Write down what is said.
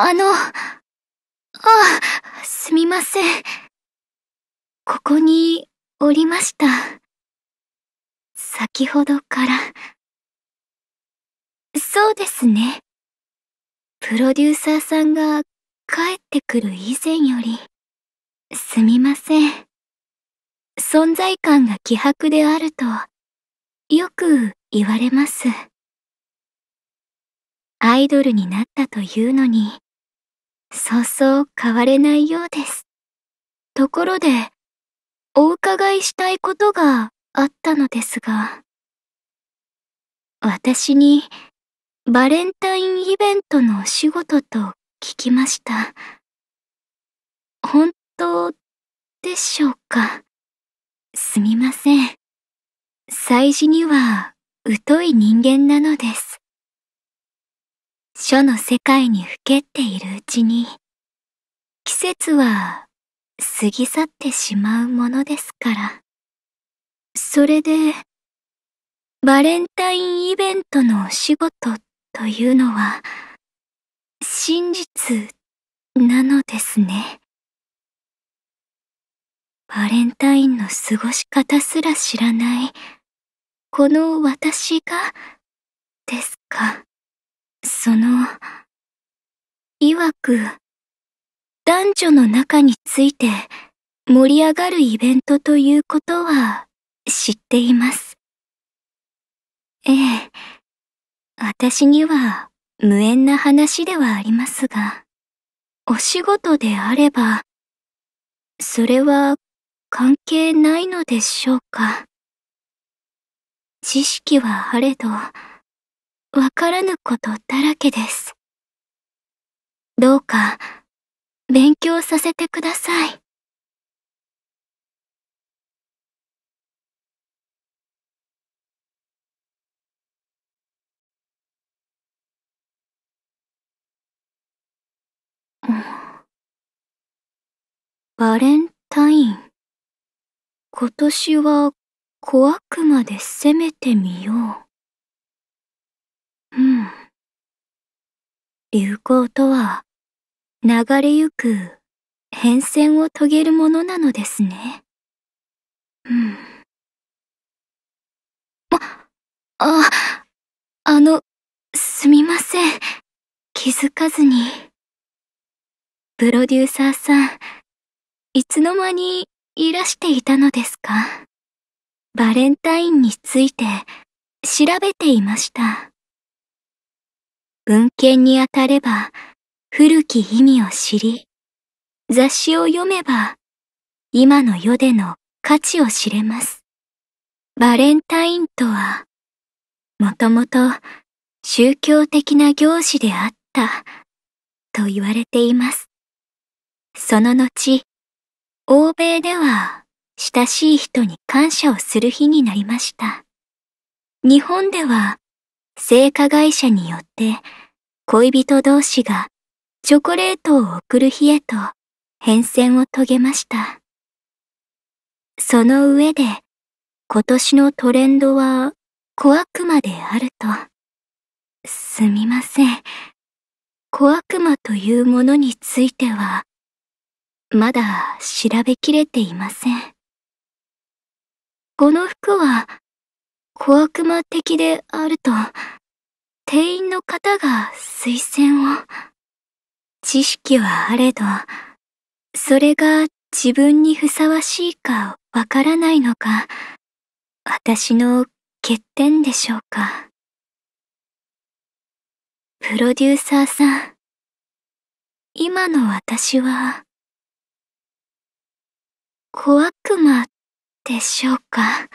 あの、あ、すみません。ここにおりました。先ほどから。そうですね。プロデューサーさんが帰ってくる以前より、すみません。存在感が希薄であると、よく言われます。アイドルになったというのに、そうそう変われないようです。ところで、お伺いしたいことがあったのですが、私にバレンタインイベントのお仕事と聞きました。本当でしょうかすみません。祭事には疎い人間なのです。書の世界にふけっているうちに、季節は過ぎ去ってしまうものですから。それで、バレンタインイベントのお仕事というのは、真実なのですね。バレンタインの過ごし方すら知らない、この私が、ですか。その、曰く、男女の中について盛り上がるイベントということは知っています。ええ、私には無縁な話ではありますが、お仕事であれば、それは関係ないのでしょうか。知識はあれど、わからぬことだらけです。どうか、勉強させてください。バレンタイン。今年は小悪魔で攻めてみよう。うん。流行とは、流れゆく変遷を遂げるものなのですね。うん。あ、あ、あの、すみません。気づかずに。プロデューサーさん、いつの間にいらしていたのですかバレンタインについて調べていました。文献にあたれば、古き意味を知り、雑誌を読めば、今の世での価値を知れます。バレンタインとは、もともと宗教的な行事であった、と言われています。その後、欧米では親しい人に感謝をする日になりました。日本では性加会社によって恋人同士がチョコレートを贈る日へと変遷を遂げました。その上で今年のトレンドは小悪魔であると。すみません。小悪魔というものについては、まだ調べきれていません。この服は小悪魔的であると、店員の方が推薦を。知識はあれど、それが自分にふさわしいかわからないのか、私の欠点でしょうか。プロデューサーさん、今の私は、小悪魔でしょうか。